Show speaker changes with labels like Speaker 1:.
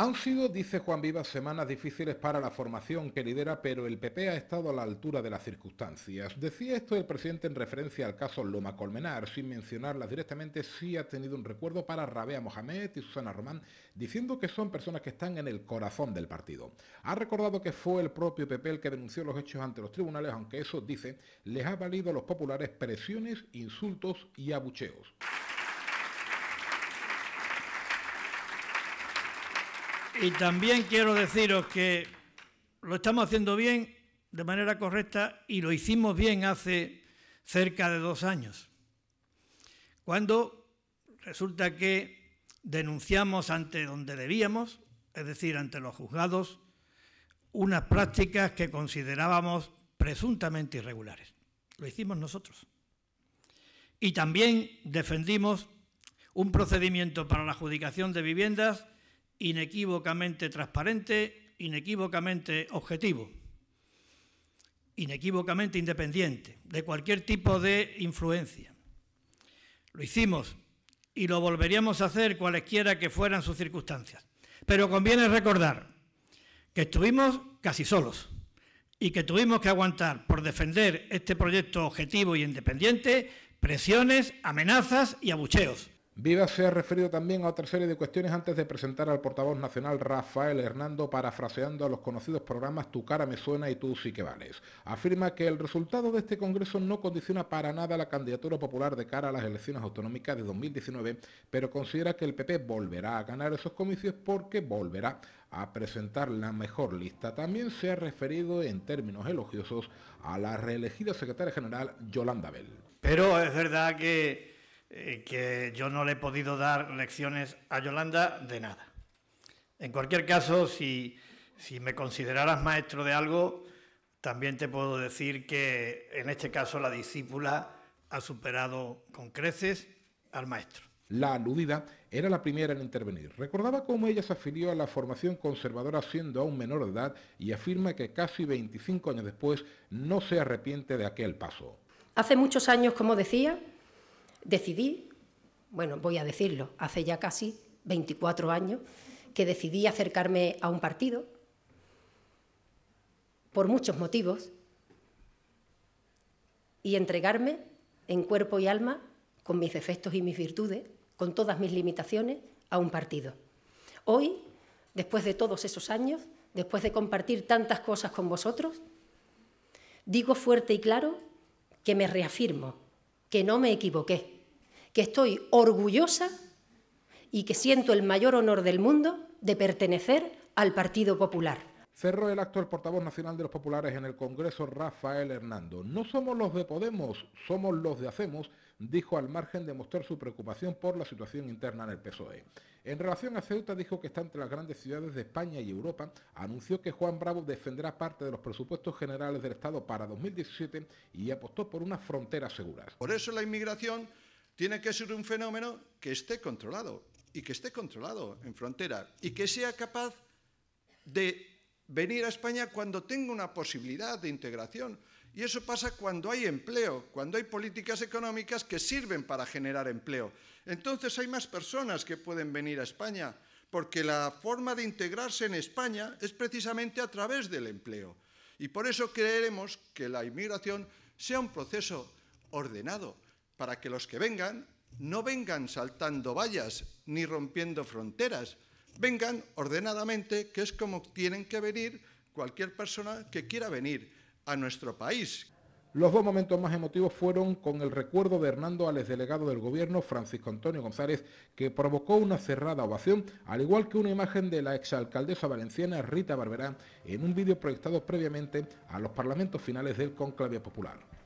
Speaker 1: Han sido, dice Juan Vivas, semanas difíciles para la formación que lidera, pero el PP ha estado a la altura de las circunstancias. Decía esto el presidente en referencia al caso Loma Colmenar, sin mencionarlas directamente, sí ha tenido un recuerdo para Rabea Mohamed y Susana Román, diciendo que son personas que están en el corazón del partido. Ha recordado que fue el propio PP el que denunció los hechos ante los tribunales, aunque eso, dice, les ha valido a los populares presiones, insultos y abucheos. Y también quiero deciros
Speaker 2: que lo estamos haciendo bien, de manera correcta, y lo hicimos bien hace cerca de dos años, cuando resulta que denunciamos ante donde debíamos, es decir, ante los juzgados, unas prácticas que considerábamos presuntamente irregulares. Lo hicimos nosotros. Y también defendimos un procedimiento para la adjudicación de viviendas inequívocamente transparente, inequívocamente objetivo, inequívocamente independiente de cualquier tipo de influencia. Lo hicimos y lo volveríamos a hacer cualesquiera que fueran sus circunstancias. Pero conviene recordar que estuvimos casi solos y que tuvimos que aguantar por defender este proyecto objetivo y independiente presiones, amenazas y
Speaker 1: abucheos Viva se ha referido también a otra serie de cuestiones antes de presentar al portavoz nacional Rafael Hernando parafraseando a los conocidos programas Tu cara me suena y tú sí que vales. Afirma que el resultado de este Congreso no condiciona para nada la candidatura popular de cara a las elecciones autonómicas de 2019, pero considera que el PP volverá a ganar esos comicios porque volverá a presentar la mejor lista. También se ha referido en términos elogiosos a la reelegida secretaria general Yolanda Bell.
Speaker 2: Pero es verdad que eh, que yo no le he podido dar lecciones a Yolanda de nada. En cualquier caso, si, si me consideraras maestro de algo, también te puedo decir que en este caso la discípula ha superado con creces al maestro.
Speaker 1: La aludida era la primera en intervenir. Recordaba cómo ella se afilió a la formación conservadora siendo aún menor de edad y afirma que casi 25 años después no se arrepiente de aquel paso.
Speaker 3: Hace muchos años, como decía, decidí, bueno, voy a decirlo, hace ya casi 24 años, que decidí acercarme a un partido por muchos motivos y entregarme en cuerpo y alma, con mis defectos y mis virtudes, con todas mis limitaciones, a un partido. Hoy, después de todos esos años, después de compartir tantas cosas con vosotros, digo fuerte y claro que me reafirmo que no me equivoqué, que estoy orgullosa y que siento el mayor honor del mundo de pertenecer al Partido Popular.
Speaker 1: Cerró el acto el portavoz nacional de los populares en el Congreso, Rafael Hernando. No somos los de Podemos, somos los de Hacemos, dijo al margen de mostrar su preocupación por la situación interna en el PSOE. En relación a Ceuta, dijo que está entre las grandes ciudades de España y Europa. Anunció que Juan Bravo defenderá parte de los presupuestos generales del Estado para 2017 y apostó por unas fronteras seguras.
Speaker 4: Por eso la inmigración tiene que ser un fenómeno que esté controlado y que esté controlado en frontera y que sea capaz de venir a España cuando tenga una posibilidad de integración. Y eso pasa cuando hay empleo, cuando hay políticas económicas que sirven para generar empleo. Entonces hay más personas que pueden venir a España, porque la forma de integrarse en España es precisamente a través del empleo. Y por eso creeremos que la inmigración sea un proceso ordenado, para que los que vengan no vengan saltando vallas ni rompiendo fronteras, vengan ordenadamente, que es como tienen que venir cualquier persona que quiera venir a nuestro país.
Speaker 1: Los dos momentos más emotivos fueron con el recuerdo de Hernando Ales delegado del gobierno, Francisco Antonio González, que provocó una cerrada ovación, al igual que una imagen de la exalcaldesa valenciana Rita Barberá en un vídeo proyectado previamente a los parlamentos finales del Conclave Popular.